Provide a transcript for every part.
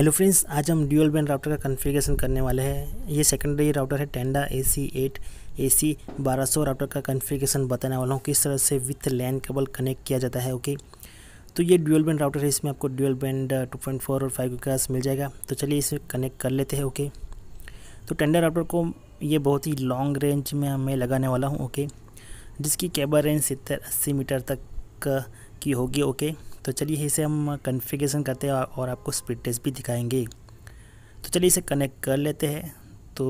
hello friends आज हम dual band router का कॉन्फ़िगरेशन करने वाले हैं ये सेकेंडरी राउटर है टेंडा ए सी एट ए सी बारह सौ राउटर का कॉन्फ़िगरेशन बताने वाला हूँ किस तरह से विथ लैन केबल कनेक्ट किया जाता है ओके तो ये ड्यूअल बैंड राउटर है इसमें आपको dual band two point four और फाइव का मिल जाएगा तो चलिए इसे कनेक्ट कर लेते हैं ओके तो टेंडा राउटर को ये बहुत ही लॉन्ग रेंज में मैं लगाने वाला हूँ ओके जिसकी केबल रेंज सत्तर अस्सी मीटर तक की होगी ओके तो चलिए इसे हम कन्फिगेशन करते हैं और आपको स्पीड टेस्ट भी दिखाएंगे तो चलिए इसे कनेक्ट कर लेते हैं तो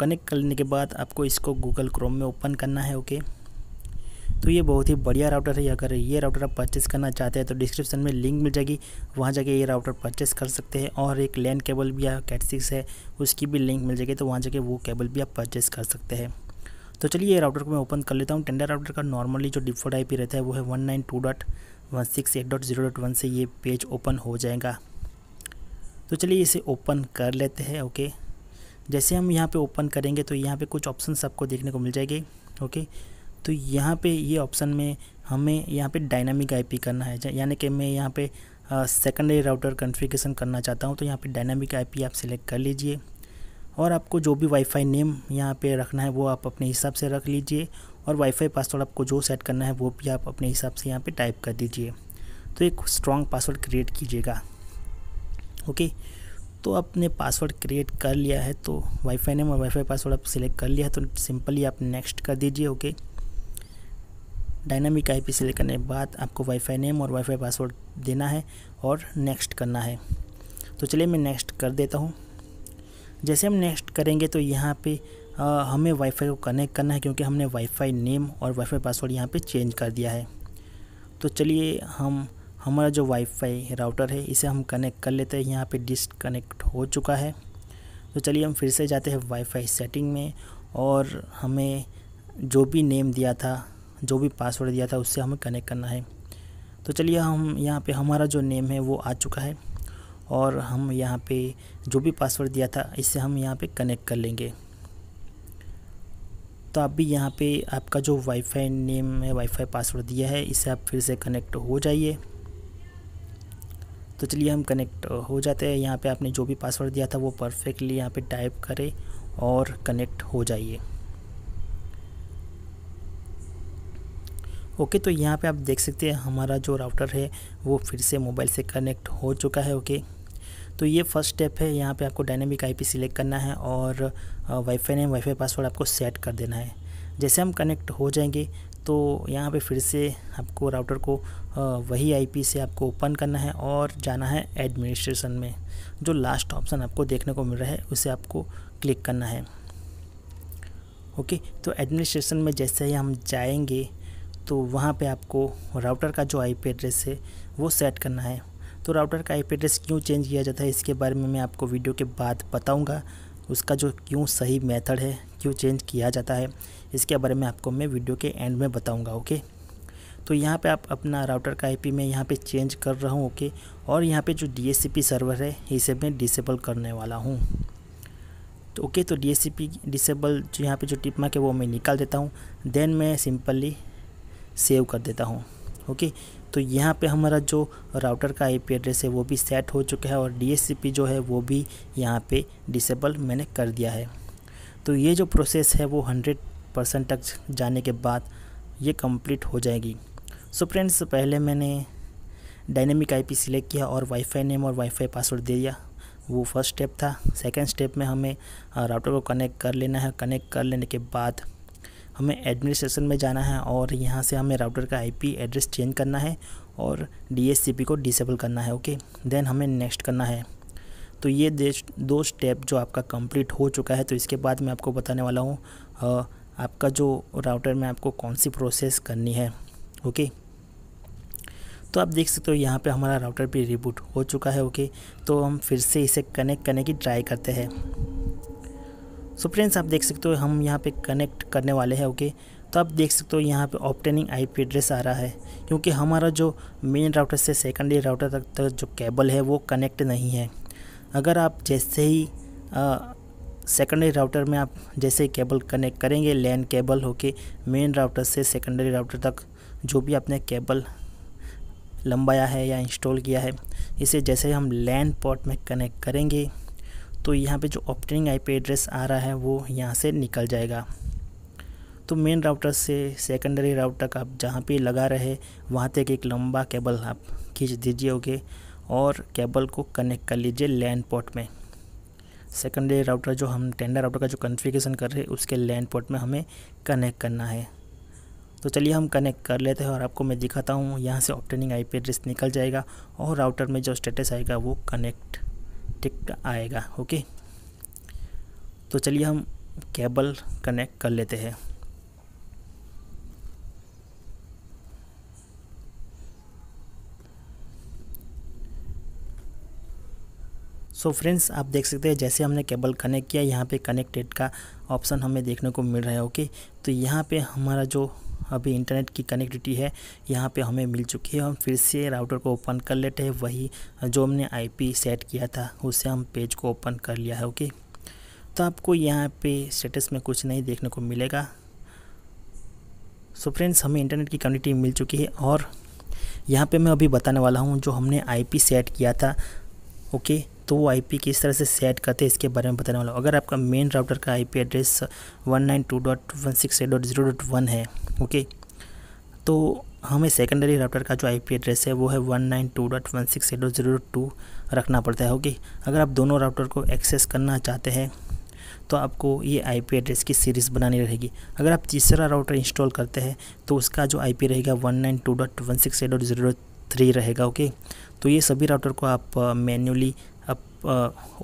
कनेक्ट करने के बाद आपको इसको गूगल क्रोम में ओपन करना है ओके तो ये बहुत ही बढ़िया राउटर है अगर ये राउटर आप परचेस करना चाहते हैं तो डिस्क्रिप्शन में लिंक मिल जाएगी वहाँ जाके ये राउटर परचेस कर सकते हैं और एक लैंड केबल भी कैट कैटसिक्स है उसकी भी लिंक मिल जाएगी तो वहाँ जाके वो केबल भी आप परचेस कर सकते हैं तो चलिए ये राउटर को मैं ओपन कर लेता हूँ टेंडर राउटर का नॉर्मली जो डिफॉल्ट आईपी रहता है वो है one nine two dot one six eight dot zero dot one से ये पेज ओपन हो जाएगा तो चलिए इसे ओपन कर लेते हैं ओके जैसे हम यहाँ पे ओपन करेंगे तो यहाँ पे कुछ ऑप्शन आपको देखने को मिल जाएंगे ओके तो यहाँ पे ये ऑप्शन में हमें यहाँ पे डायनामिक आईपी करना है यानी कि मैं यहाँ पे सेकेंडरी राउटर कन्फिग्रेशन करना चाहता हूँ तो यहाँ पे डायनामिक आईपी आप सिलेक्ट कर लीजिए और आपको जो भी वाईफाई नेम यहाँ पे रखना है वो आप अपने हिसाब से रख लीजिए और वाईफाई पासवर्ड आपको जो सेट करना है वो भी आप अपने हिसाब से यहाँ पे टाइप कर दीजिए तो एक स्ट्रॉन्ग पासवर्ड क्रिएट कीजिएगा ओके तो आपने पासवर्ड क्रिएट कर लिया है तो वाईफाई नेम और वाईफाई पासवर्ड आप सिलेक्ट कर लिया है तो सिंपली आप नेक्स्ट कर दीजिए ओके डायनामिक आईपी सिलेक्ट करने के बाद आपको वाईफाई नेम और वाईफाई पासवर्ड देना है और नेक्स्ट करना है तो चलिए मैं नेक्स्ट कर देता हूँ जैसे हम नेक्स्ट करेंगे तो यहाँ पे आ, हमें वाईफाई को कनेक्ट करना है क्योंकि हमने वाईफाई नेम और वाईफाई पासवर्ड यहाँ पे चेंज कर दिया है तो चलिए हम हमारा जो वाईफाई राउटर है इसे हम कनेक्ट कर लेते हैं यहाँ पे डिसकनेक्ट हो चुका है तो चलिए हम फिर से जाते हैं वाईफाई सेटिंग में और हमें जो भी नेम दिया था जो भी पासवर्ड दिया था उससे हमें कनेक्ट करना है तो चलिए हम यहाँ पे हमारा जो नेम है वो आ चुका है और हम यहाँ पे जो भी पासवर्ड दिया था इससे हम यहाँ पे कनेक्ट कर लेंगे तो आप भी यहाँ पे आपका जो वाईफाई नेम है वाईफाई पासवर्ड दिया है इससे आप फिर से कनेक्ट हो जाइए तो चलिए हम कनेक्ट हो जाते हैं यहाँ पे आपने जो भी पासवर्ड दिया था वो परफेक्टली यहाँ पे टाइप करें और कनेक्ट हो जाइए ओके तो यहाँ पे आप देख सकते हैं हमारा जो राउटर है वो फिर से मोबाइल से कनेक्ट हो चुका है ओके तो ये फर्स्ट स्टेप है यहाँ पे आपको डायनेमिक आईपी सिलेक्ट करना है और वाईफाई नेम वाईफाई पासवर्ड आपको सेट कर देना है जैसे हम कनेक्ट हो जाएंगे तो यहाँ पे फिर से आपको राउटर को वही आईपी से आपको ओपन करना है और जाना है एडमिनिस्ट्रेशन में जो लास्ट ऑप्शन आपको देखने को मिल रहा है उसे आपको क्लिक करना है ओके तो एडमिनिस्ट्रेशन में जैसे ही हम जाएंगे तो वहाँ पे आपको राउटर का जो आईपी एड्रेस है वो सेट करना है तो राउटर का आई एड्रेस क्यों चेंज किया जाता है इसके बारे में मैं आपको वीडियो के बाद बताऊँगा उसका जो क्यों सही मेथड है क्यों चेंज किया जाता है इसके बारे में आपको मैं वीडियो के एंड में बताऊँगा ओके तो यहाँ पे आप अपना राउटर का आईपी मैं यहाँ पे चेंज कर रहा हूँ ओके और यहाँ पे जो डी सर्वर है इसे मैं डिसेबल करने वाला हूँ तो ओके तो पी डिसेबल जो यहाँ पर जो टिपमा के वो मैं निकाल देता हूँ देन मैं सिंपली सेव कर देता हूँ ओके तो यहाँ पे हमारा जो राउटर का आईपी एड्रेस है वो भी सेट हो चुका है और डीएससीपी जो है वो भी यहाँ पे डिसेबल मैंने कर दिया है तो ये जो प्रोसेस है वो हंड्रेड परसेंट तक जाने के बाद ये कंप्लीट हो जाएगी सो so फ्रेंड्स पहले मैंने डायनेमिक आईपी सिलेक्ट किया और वाईफाई नेम और वाईफाई पासवर्ड दे दिया वो फर्स्ट स्टेप था सेकेंड स्टेप में हमें राउटर को कनेक्ट कर लेना है कनेक्ट कर लेने के बाद हमें एडमिनिस्ट्रेशन में जाना है और यहाँ से हमें राउटर का आईपी एड्रेस चेंज करना है और डीएससीपी को डिसेबल करना है ओके देन हमें नेक्स्ट करना है तो ये दो स्टेप जो आपका कंप्लीट हो चुका है तो इसके बाद मैं आपको बताने वाला हूँ आपका जो राउटर में आपको कौन सी प्रोसेस करनी है ओके तो आप देख सकते हो यहाँ पे हमारा राउटर भी रिबूट हो चुका है ओके तो हम फिर से इसे कनेक्ट करने की ट्राई करते हैं सो फ्रेंड्स आप देख सकते हो हम यहाँ पे कनेक्ट करने वाले हैं ओके तो आप देख सकते हो यहाँ पे ऑप्टेनिंग आईपी एड्रेस आ रहा है क्योंकि हमारा जो मेन राउटर से सेकेंडरी राउटर तक तक जो केबल है वो कनेक्ट नहीं है अगर आप जैसे ही सेकेंडरी राउटर में आप जैसे ही केबल कनेक्ट करेंगे लैंड केबल होके मेन राउटर से सेकेंडरी राउटर तक जो भी आपने केबल लंबाया है या इंस्टॉल किया है इसे जैसे हम लैंड पोर्ट में कनेक्ट करेंगे तो यहाँ पे जो ऑप्टनिंग आईपी एड्रेस आ रहा है वो यहाँ से निकल जाएगा तो मेन राउटर से सेकेंडरी राउटर का आप जहाँ पे लगा रहे वहाँ तक एक लंबा केबल आप खींच दीजिएगे और केबल को कनेक्ट कर लीजिए लैंड पोर्ट में सेकेंडरी राउटर जो हम टेंडर राउटर का जो कन्फिगेशन कर रहे हैं उसके लैंड पोर्ट में हमें कनेक्ट करना है तो चलिए हम कनेक्ट कर लेते हैं और आपको मैं दिखाता हूँ यहाँ से ऑप्टेनिंग आईपी एड्रेस निकल जाएगा और राउटर में जो स्टेटस आएगा वो कनेक्ट ठीक आएगा ओके तो चलिए हम केबल कनेक्ट कर लेते हैं सो so फ्रेंड्स आप देख सकते हैं जैसे हमने केबल कनेक्ट किया यहाँ पे कनेक्टेड का ऑप्शन हमें देखने को मिल रहा है ओके तो यहाँ पे हमारा जो अभी इंटरनेट की कनेक्टिविटी है यहाँ पे हमें मिल चुकी है हम फिर से राउटर को ओपन कर लेते हैं वही जो हमने आईपी सेट किया था उससे हम पेज को ओपन कर लिया है ओके तो आपको यहाँ पे स्टेटस में कुछ नहीं देखने को मिलेगा सो फ्रेंड्स हमें इंटरनेट की कम्युनिटी मिल चुकी है और यहाँ पे मैं अभी बताने वाला हूँ जो हमने आई सेट किया था ओके तो वो आईपी किस तरह से सेट करते हैं इसके बारे में बताने वाला अगर आपका मेन राउटर का IP address one nine two dot one six eight dot zero dot one है ओके तो हमें सेकेंडरी राउटर का जो आईपी एड्रेस है वो है one nine two dot one six eight zero two रखना पड़ता है ओके अगर आप दोनों राउटर को एक्सेस करना चाहते हैं तो आपको ये आईपी एड्रेस की सीरीज़ बनानी रहेगी अगर आप तीसरा राउटर इंस्टॉल करते हैं तो उसका जो आईपी रहेगा one nine two dot one six eight dot zero three रहेगा ओके तो ये सभी राउटर को आप मैन्युअली आप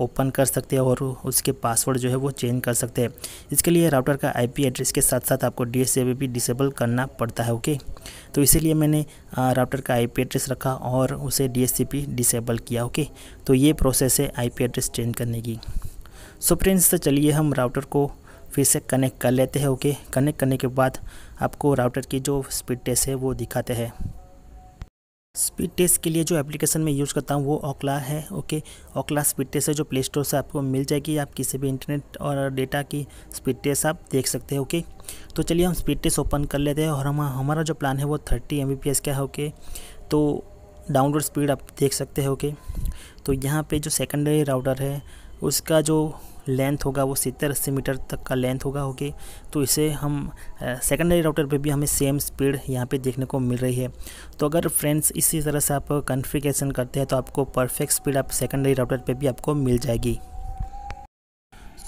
ओपन कर सकते हैं और उसके पासवर्ड जो है वो चेंज कर सकते हैं इसके लिए राउटर का आईपी एड्रेस के साथ साथ आपको डी भी डिसेबल करना पड़ता है ओके तो इसीलिए मैंने राउटर का आईपी एड्रेस रखा और उसे डी डिसेबल किया ओके तो ये प्रोसेस है आईपी एड्रेस चेंज करने की सो फ्रेंड्स तो चलिए हम राउटर को फिर से कनेक्ट कर लेते हैं ओके कनेक्ट करने के बाद आपको राउटर की जो स्पीड टेस्ट है वो दिखाते हैं स्पीड टेस्ट के लिए जो एप्लीकेशन मैं यूज़ करता हूँ वो ओकला है ओके ओकला स्पीड टेस्ट है जो प्ले स्टोर से आपको मिल जाएगी आप किसी भी इंटरनेट और डेटा की स्पीड टेस्ट आप देख सकते हैं ओके तो चलिए हम स्पीड टेस्ट ओपन कर लेते हैं और हम हमारा जो प्लान है वो थर्टी एम का है ओके तो डाउनलोड स्पीड आप देख सकते हैं ओके तो यहाँ पर जो सेकेंडरी राउटर है उसका जो लेंथ होगा वो सत्तर अस्सी मीटर तक का लेंथ होगा ओके तो इसे हम सेकेंडरी राउटर पे भी हमें सेम स्पीड यहाँ पे देखने को मिल रही है तो अगर फ्रेंड्स इसी तरह से आप कन्फिग्रेशन करते हैं तो आपको परफेक्ट स्पीड आप सेकेंडरी राउटर पर भी आपको मिल जाएगी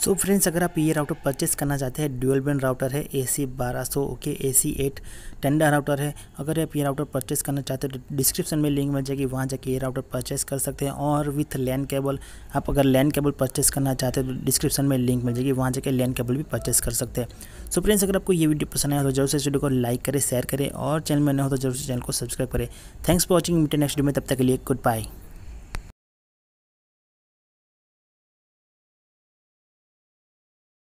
सो so फ्रेंड्स अगर आप ये राउटर परचेस करना चाहते हैं ड्यूअल बैंड राउटर है ए सी बारह सौ okay A C eight Tenda router है अगर आप ये राउटर परचेस करना चाहते हो तो डिस्क्रिप्शन में लिंक मिल जाएगी वहाँ जाके ये राउटर परचेस कर सकते हैं और विथ लैंड केबल आप अगर लैंड केबल परचेस करना चाहते हो तो डिस्क्रिप्शन में लिंक मिल जाएगी वहाँ जाके लैंड केबल भी परचेस कर सकते हैं सो फ्रेंड्स अगर आपको ये वीडियो पसंद आया तो जरूर से वीडियो को लाइक करें शेयर करें और चैनल में न हो तो जरूर से चैनल को सब्सक्राइब करें थैंक्स फॉर वॉचिंग मीटर नेक्स्ट वीडियो में तब तक के लिए गुड बाय